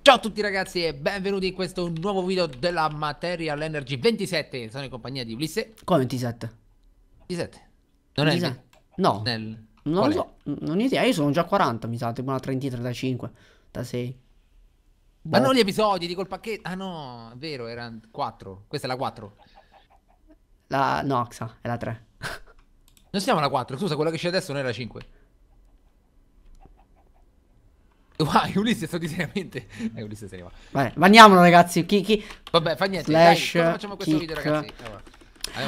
Ciao a tutti ragazzi e benvenuti in questo nuovo video della Material Energy 27 Sono in compagnia di Ulisse Come 27? 27 Non 27. è 27. No nel... Non lo so, non ho idea, io sono già 40 mi sa, tipo una 30-35 da 6. Ma non gli episodi, dico il pacchetto. Ah no, è vero, erano 4. Questa è la 4. La... No, Xa, è la 3. non siamo alla 4, scusa, quella che c'è adesso non è la 5. Vai, wow, Ulisse, sto di seriamente. Eh, Ulisse se ne va. Vabbè, andiamolo, ragazzi. Chi, chi... Vabbè, fa niente. Slash, Dai, facciamo questo kick. video, ragazzi?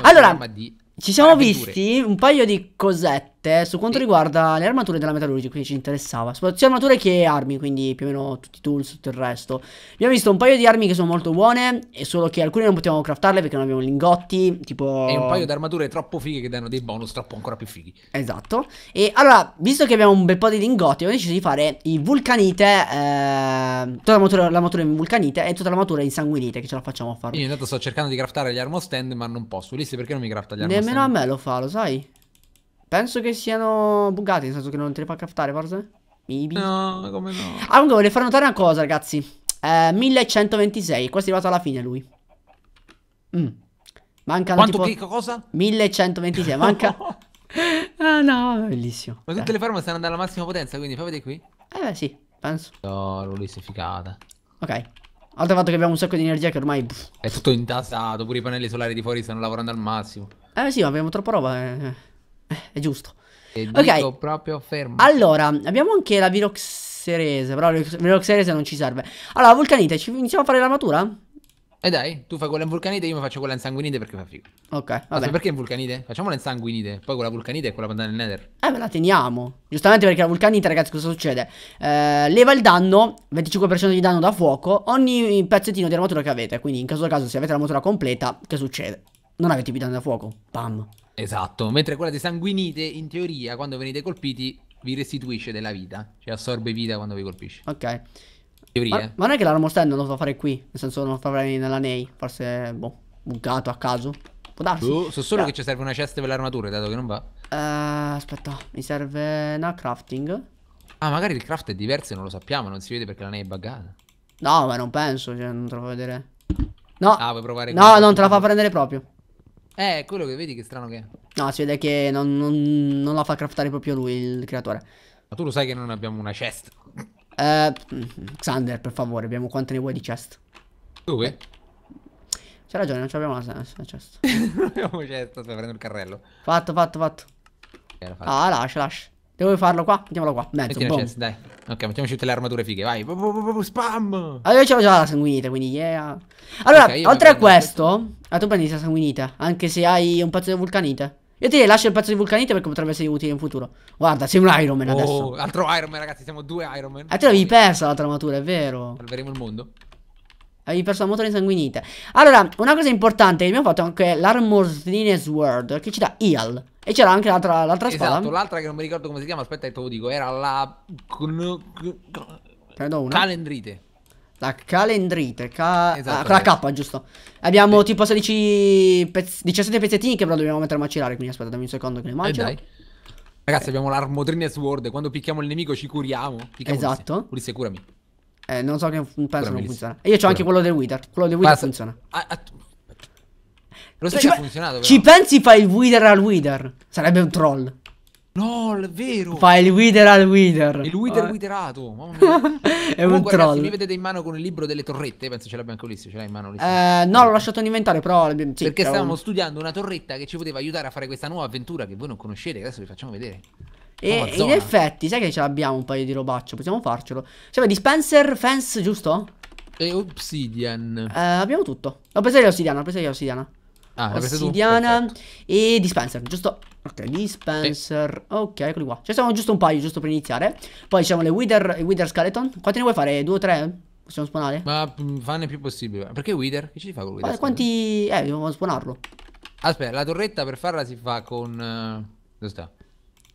Allora, allora di... ci siamo visti un paio di cosette 7 eh, su quanto riguarda le armature della metallurgia, quindi ci interessava. Sia armature che armi, quindi più o meno tutti i tools, tutto il resto. Abbiamo visto un paio di armi che sono molto buone, e solo che alcune non potevamo craftarle perché non abbiamo lingotti, tipo... E un paio di armature troppo fighe che danno dei bonus troppo ancora più fighi. Esatto. E allora, visto che abbiamo un bel po' di lingotti, abbiamo deciso di fare i vulcanite, eh, tutta l'armatura, in vulcanite e tutta l'armatura in sanguinite, che ce la facciamo a fare. Io intanto sto cercando di craftare gli armor stand, ma non posso. Ulisse, perché non mi crafta gli armor stand? Nemmeno a me lo fa, lo sai? Penso che siano buggati, nel senso che non te li fa craftare, forse? Maybe. No, come no. Ah, comunque, volevo far notare una cosa, ragazzi. Eh, 1126, questo è arrivato alla fine lui. Mm. Mancano Quanto tipo... Che cosa? 1126, manca... Ah, ah no, bellissimo. Ma tutte eh. le forme stanno andando alla massima potenza, quindi fai vedere qui. Eh beh, sì, penso. No, è lissificata. Ok. Altro fatto che abbiamo un sacco di energia che ormai... È tutto intassato, pure i pannelli solari di fuori stanno lavorando al massimo. Eh sì, ma abbiamo troppa roba. Eh. eh. Eh, è giusto. E ok, proprio fermo. Allora, abbiamo anche la Viroxerese, però la Viroxerese non ci serve. Allora, vulcanite, ci iniziamo a fare l'armatura? E eh, dai, tu fai quella in vulcanite, io mi faccio quella in sanguinite perché fa figo. Ok, vabbè. perché in vulcanite? Facciamola in sanguinite, poi quella vulcanite e quella per nel nether. Eh, me la teniamo. Giustamente perché la vulcanite, ragazzi, cosa succede? Eh, leva il danno, 25% di danno da fuoco, ogni pezzettino di armatura che avete. Quindi, in caso caso, se avete l'armatura completa, che succede? Non avete più danno da fuoco. Pam. Esatto, mentre quella di sanguinite in teoria quando venite colpiti vi restituisce della vita, cioè assorbe vita quando vi colpisce. Ok. Teoria. Ma, ma non è che l'armo stand non lo fa fare qui, nel senso non lo fa fare nella nei, forse boh, bucato a caso. Può darsi. Uh, so solo Beh. che ci serve una cesta per l'armatura, dato che non va. Uh, aspetta, mi serve una crafting. Ah, magari il craft è diverso e non lo sappiamo, non si vede perché la nei è buggata. No, ma non penso, cioè non te lo fa vedere. No. Ah, vuoi provare No, non te la fa prendere proprio. Eh, quello che vedi che strano che è. No, si vede che non, non, non la fa craftare proprio lui, il creatore. Ma tu lo sai che non abbiamo una chest. Eh, Xander, per favore, abbiamo quante ne vuoi di chest? Due. C'è ragione, non abbiamo la, la chest. non abbiamo chest, sto prendendo il carrello. Fatto, fatto, fatto. Ah, lascia, lascia. Devo farlo qua? Mettiamolo qua. Mezzo, Metti chest, dai. Ok, mettiamoci tutte le armature fighe, vai. Boh, boh, boh, spam! Allora io ce già la sanguinita, quindi yeah. Allora, okay, oltre a questo... Ah, tu prendi la sanguinita, anche se hai un pezzo di vulcanite. Io ti lascio il pezzo di vulcanite perché potrebbe essere utile in futuro. Guarda, sei un Iron Man oh, adesso. altro Iron Man, ragazzi, siamo due Iron Man. Ah, te l'avevi persa la tramatura, è vero. Salveremo il mondo. Avevi perso la motora insanguinita. Allora, una cosa importante, che abbiamo fatto è anche l'Armor Sword che ci dà heal. E c'era anche l'altra, l'altra spada. Esatto, l'altra che non mi ricordo come si chiama, aspetta te lo dico, era la... Prendo una. Calendrite. La calendrite, ca... esatto, ah, la K giusto. Abbiamo sì. tipo 16 pezz... 17 pezzettini che però dobbiamo mettere a macerare, quindi aspetta, un secondo che ne eh, macero. Eh Ragazzi, eh. abbiamo l'armodrina sword, quando picchiamo il nemico ci curiamo. Picchiamo esatto. Ulisse, curami. Eh, non so che penso curami, non funziona. E io ho anche quello del Wither, quello del Wither funziona. A, ah, a, ah, lo sai ci che ha funzionato però. Ci pensi fai il wither al wither? Sarebbe un troll. No, è vero. Fai il wither al wither. Il wither oh. witherato. è Comunque, un troll. Ragazzi, mi vedete in mano con il libro delle torrette. Penso ce l'abbia anche Ulisse. Ce l'hai in mano Ulisse. Eh, no, l'ho lasciato in inventario, però. Sì, Perché però... stavamo studiando una torretta che ci poteva aiutare a fare questa nuova avventura che voi non conoscete. adesso vi facciamo vedere. E oh, in effetti, sai che ce l'abbiamo un paio di robaccio. Possiamo farcelo. Cioè, dispenser, fence, giusto? E obsidian. Eh, abbiamo tutto. Ho preso io obsidiana, ho preso io obsidiana. Ah, Ossidiana e dispenser, giusto? Ok, dispenser. Sì. Ok, eccoli qua. Ce ne sono giusto un paio, giusto per iniziare. Poi diciamo le wither, wither skeleton. Quanti ne vuoi fare? Due o tre? Possiamo spawnare? Ma mm, fanne più possibile. Perché wither? Che ci fa con wither? Ma quanti... Eh, dobbiamo spawnarlo. Aspetta, la torretta per farla si fa con... Uh, dove sta?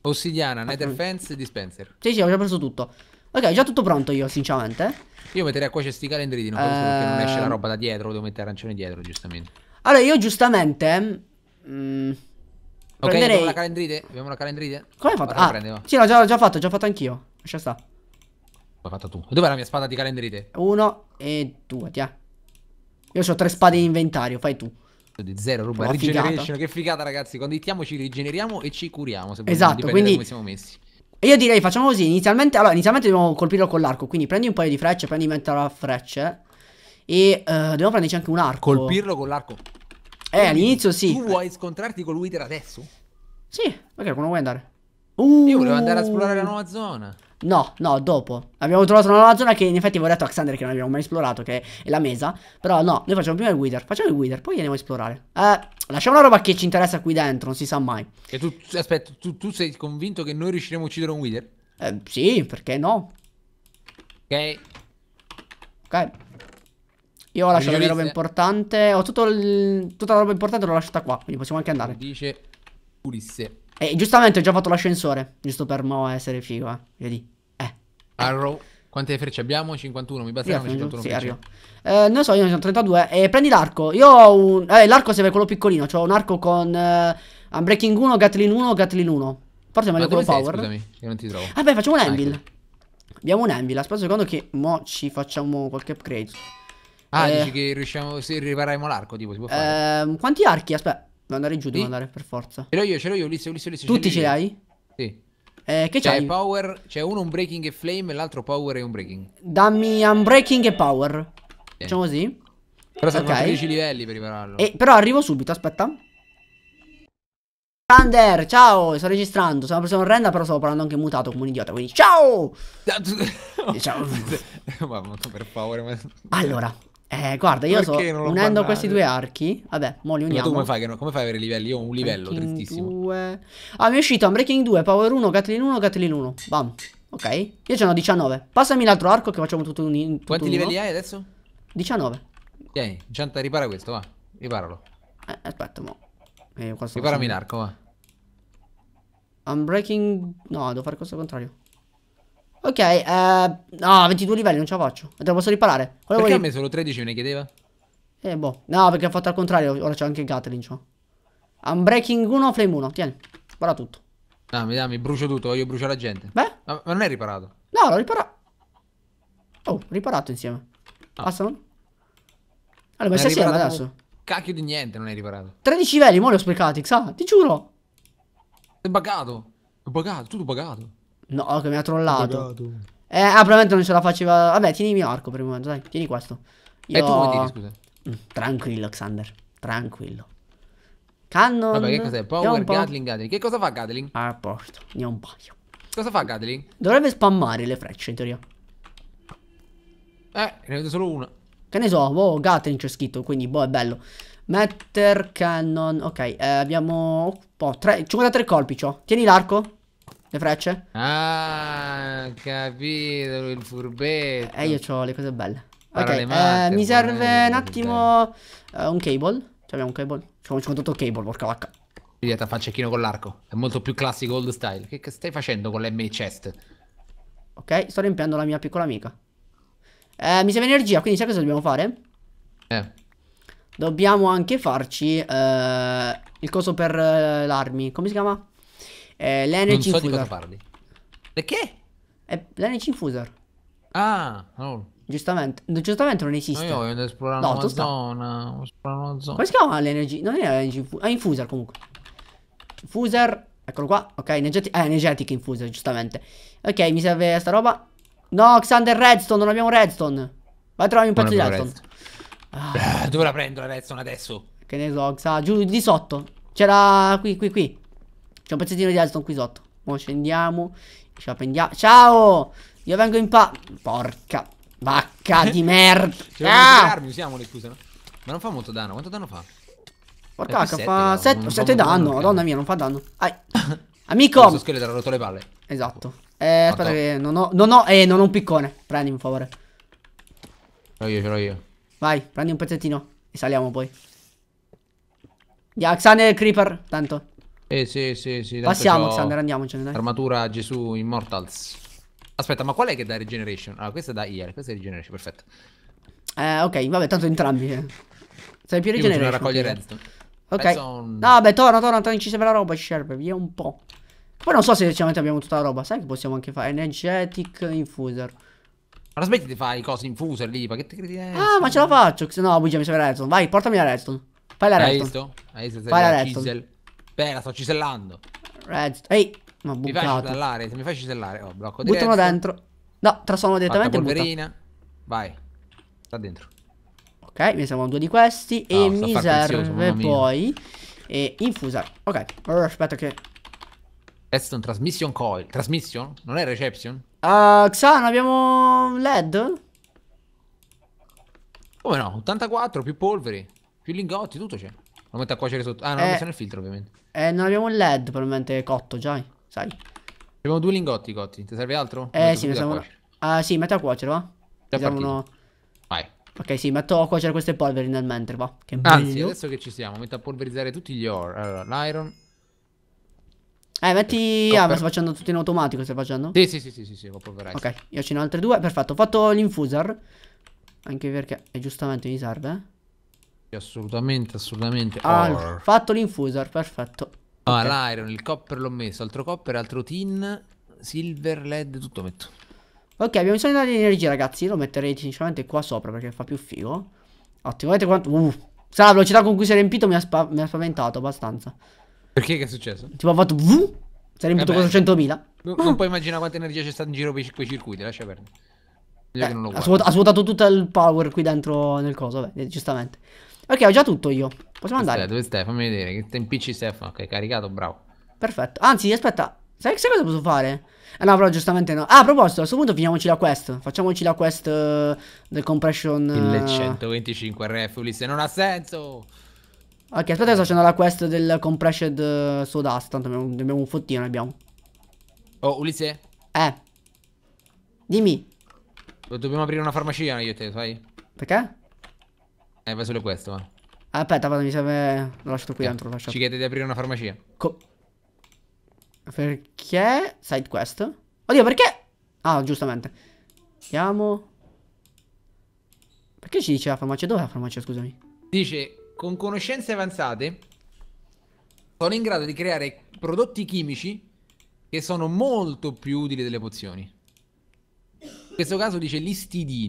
Ossidiana, ah, nether mm. fence e dispenser. Sì, sì, ho già preso tutto. Ok, già tutto pronto io, sinceramente. Io metterei a cuocere sti calendrini, non eh... perché non esce la roba da dietro, devo mettere arancione dietro, giustamente. Allora, io giustamente... Mm, ok, prenderei... abbiamo la calendrite? Abbiamo la calendrite? Come hai fatto? Guarda, ah, sì, l'ho già, già, fatto, già fatto anch'io. Lascia sta. L'hai fatto tu. Dov'è la mia spada di calendrite? Uno e due, tia. Io ho tre spade in inventario, fai tu. Di zero, ruba. Però Regeneration, figata. che figata ragazzi. Quando ittiamo ci rigeneriamo e ci curiamo. Se esatto, quindi... come siamo messi. Io direi facciamo così, inizialmente, allora, inizialmente dobbiamo colpirlo con l'arco, quindi prendi un paio di frecce, prendi metà frecce e uh, dobbiamo prenderci anche un arco. Colpirlo con l'arco. Eh, all'inizio sì. Tu vuoi scontrarti con lui per adesso? Sì, magari con vuoi andare? Uh. Io volevo andare a esplorare la nuova zona. No, no, dopo. Abbiamo trovato una nuova zona che in effetti avevo detto a Xander che non abbiamo mai esplorato, che è la mesa. Però no, noi facciamo prima il Wither. Facciamo il Wither, poi andiamo a esplorare. Eh, lasciamo la roba che ci interessa qui dentro, non si sa mai. E tu, aspetta, tu, tu sei convinto che noi riusciremo a uccidere un Wither? Eh, sì, perché no? Ok. Ok. Io ho lasciato la roba importante. Ho tutto il, tutta la roba importante l'ho lasciata qua. Quindi possiamo anche andare. Dice Ulisse. E giustamente ho già fatto l'ascensore. Giusto per mo essere figo, eh. Vedi. Eh. Arrow. Quante frecce abbiamo? 51, mi basta 51 sì, frecce. Eh, non so, io ne sono 32. eh, prendi l'arco. Io ho un... Eh, l'arco serve quello piccolino. Cioè ho un arco con... Eh, Unbreaking 1, Gatlin 1, Gatlin 1. Forse è meglio quello power. Scusami, non ti trovo. Vabbè, facciamo un ah, anvil. Ecco. Abbiamo un anvil. Aspetta un secondo che mo ci facciamo qualche upgrade. Ah, eh, dici che riusciamo, se ripareremo l'arco, tipo, si può fare. Eh, quanti archi? Aspetta, devo andare giù, sì? devo andare per forza. Ce l'ho io, ce l'ho io, Ulisse, Ulisse, Ulisse. Tutti ce li hai? Sì. Eh, che cioè, c'hai? C'è power, c'è uno unbreaking e flame e l'altro power e unbreaking. Dammi unbreaking e power. Sì. Facciamo così. Però sono okay. 13 livelli per ripararlo. E, però arrivo subito, aspetta. Thunder, ciao, sto registrando, sono una persona orrenda però sto parlando anche mutato come un idiota, quindi ciao! ciao. Mamma, per favore. Ma... Allora, eh, guarda, io Perché so, unendo questi due archi, vabbè, mo li uniamo. Ma tu come fai, come fai a avere livelli? Io ho un livello, Breaking tristissimo. Due. Ah, mi è uscito un Breaking 2, Power 1, Gatlin 1, Gatlin 1. Bam. Ok. Io ce ne ho 19. Passami l'altro arco che facciamo tutto un... Tutto Quanti uno. livelli hai adesso? 19. Tieni, Gianta, ripara questo, va. Riparalo. Eh, aspetta, mo. Eh, Riparami l'arco, arco, va. Unbreaking... No, devo fare questo contrario. Ok, eh, no, 22 livelli non ce la faccio. Te lo posso riparare. Quello perché vuoi... a me solo 13 me ne chiedeva? Eh, boh. No, perché ho fatto al contrario. Ora c'è anche Gatlin, c'ho. Unbreaking 1, Flame 1. Tieni, spara tutto. Dammi, dammi, brucio tutto, voglio bruciare la gente. Beh? Ma, non è riparato. No, l'ho riparato. Oh, riparato insieme. Ah. Basta, non? Allora, ma insieme adesso. Cacchio di niente, non hai riparato. 13 livelli, mo li ho sprecati, Xa, ti giuro. È buggato. È buggato, tutto buggato. No, che mi ha trollato. Eh, ah, probabilmente non ce la faceva. Vabbè, tieni il mio arco per il momento, dai. Tieni questo. Eh, io... E tu vuoi dire, scusa? Mm, tranquillo, Xander. Tranquillo. Cannon. Vabbè, che cos'è? Power, Gatling, Gatling. Che cosa fa Gatling? Ah, a posto, ne ho un paio. Cosa fa Gatling? Dovrebbe spammare le frecce, in teoria. Eh, ne vedo solo una. Che ne so, boh, Gatling c'è scritto, quindi boh, è bello. Metter cannon. Ok, eh, abbiamo. Oh, 3, 53 colpi, ciò. Tieni l'arco. Le frecce? Ah, capito, il furbetto. Eh, io ho le cose belle. Parole ok, eh, matte, eh, mi serve un attimo uh, un cable. abbiamo un cable? C'ho un 58 cable, porca vacca. Vedete, fa cecchino con l'arco. È molto più classico old style. Che, che stai facendo con l'MI chest? Ok, sto riempiendo la mia piccola amica. Eh, mi serve energia, quindi sai cosa dobbiamo fare? Eh. Dobbiamo anche farci eh, il coso per eh, l'armi. Come si chiama? Eh, l'energy non so infusor. parli. Perché? Eh, l'energy infusor. Ah, no. Oh. Giustamente, giustamente non esiste. No, io voglio esplorare no, una zona. Esplorare una zona. Come si chiama l'energy? Non è l'energy infusor. Ah, infuser comunque. Infuser. Eccolo qua. Ok, energetic, eh, energetic infuser, giustamente. Ok, mi serve sta roba. No, Xander Redstone, non abbiamo Redstone. Vai a trovare un pezzo di Redstone. Ah. ah. Eh, dove la prendo la Redstone adesso? Che ne so, Xa, giù di sotto. C'era qui, qui, qui. C'è un pezzettino di Alston qui sotto. Mo scendiamo. Ci appendiamo. Ciao! Io vengo in pa... Porca vacca di merda. ah! armi, usiamole, scusa. No? Ma non fa molto danno. Quanto danno fa? Porca eh, vacca, fa 7 danno. Madonna mia, non fa danno. Ai. Amico! Questo scheletro ha rotto le palle. Esatto. Eh, aspetta che non ho... Non ho... Eh, non ho un piccone. Prendi, per favore. Ce l'ho io, ce l'ho io. Vai, prendi un pezzettino. E saliamo poi. Yaxane Creeper, tanto. Eh sì, sì, sì. Passiamo, Xander, andiamocene, dai. Armatura Gesù Immortals. Aspetta, ma qual è che è da Regeneration? Ah, questa è da IR, questa è Regeneration, perfetto. Eh, ok, vabbè, tanto entrambi. Eh. Sei più Regeneration. Io raccogliere Redstone. Ok. Redstone... No, beh, torna, torna, torna, ci serve la roba, ci via un po'. Poi non so se effettivamente abbiamo tutta la roba, sai che possiamo anche fare? Energetic Infuser. Ma smetti di fare i cose infuser lì, ma che pacchetti credenze. Ah, ma ce la faccio. No, bugia, mi serve la redstone. Vai, portami la redstone. Fai la redstone. Hai visto? Hai visto? Fai la redstone. Spera, sto cisellando. Redstone. Ehi, ma Mi fai cisellare, mi fai cisellare. Oh, blocco di Buttalo dentro. No, trasformo direttamente e butta. Vai. Sta dentro. Ok, mi servono due di questi oh, e mi serve poi e infusa. Ok, allora aspetta che Redstone Transmission Coil. Transmission? Non è Reception? Ah, uh, Xan, abbiamo LED? Come no? 84 più polveri, più lingotti, tutto c'è. Lo metto a cuocere sotto. Ah, no, eh, ho messo filtro, ovviamente. Eh, non abbiamo un LED, probabilmente cotto già, sai. Abbiamo due lingotti, cotti. Ti serve altro? Eh, sì, ne serve uno. Ah, sì, metto a cuocere, va. Già uno... Vai. Ok, sì, metto a cuocere queste polveri nel mentre, va. Che bello. Anzi, adesso che ci siamo, metto a polverizzare tutti gli ore. Allora, l'iron. Eh, metti... Ah, ma sto facendo tutto in automatico, stai facendo? Sì, sì, sì, sì, sì, sì lo polverizzare. Ok, io ce ne ho altre due, perfetto. Ho fatto l'infuser. Anche perché, giustamente, mi serve, eh. Assolutamente, assolutamente. Ah, Or. fatto l'infusor, perfetto. Ah, okay. l'iron, il copper l'ho messo, altro copper, altro tin, silver, led, tutto metto. Ok, abbiamo bisogno di energia, ragazzi. Io lo metterei sinceramente qua sopra perché fa più figo. Ottimo, vedete quanto... Uh, sa, la velocità con cui si è riempito mi ha, spa... mi ha spaventato abbastanza. Perché che è successo? Tipo ha fatto... Uh, si è riempito Vabbè, eh 400.000. Non, puoi immaginare quanta energia c'è stata in giro per quei circuiti, lascia perdere. Eh, ha svuotato tutto il power qui dentro nel coso, beh, giustamente. Ok, ho già tutto io. Possiamo andare. Dove stai? Fammi vedere. Che tempi ci stai? Ok, caricato, bravo. Perfetto. Anzi, aspetta. Sai, sai cosa posso fare? Eh no, però giustamente no. Ah, a proposito, a questo punto finiamoci la quest. Facciamoci la quest uh, del compression. Uh... 1125 ref, Ulisse, non ha senso. Ok, aspetta, sto facendo la quest del compressed uh, eh, sodast. Tanto abbiamo, abbiamo un fottino, abbiamo. Oh, Ulisse? Eh. Dimmi. Dobbiamo aprire una farmacia io e te, sai? Perché? Eh, vai solo questo, va. Aspetta, vado, mi serve... L'ho lasciato qui eh, dentro, l'ho lasciato. Ci chiede di aprire una farmacia. Co perché? Side quest? Oddio, perché? Ah, giustamente. Andiamo. Perché ci dice la farmacia? Dov'è la farmacia, scusami? Dice, con conoscenze avanzate sono in grado di creare prodotti chimici che sono molto più utili delle pozioni. In questo caso dice listidine.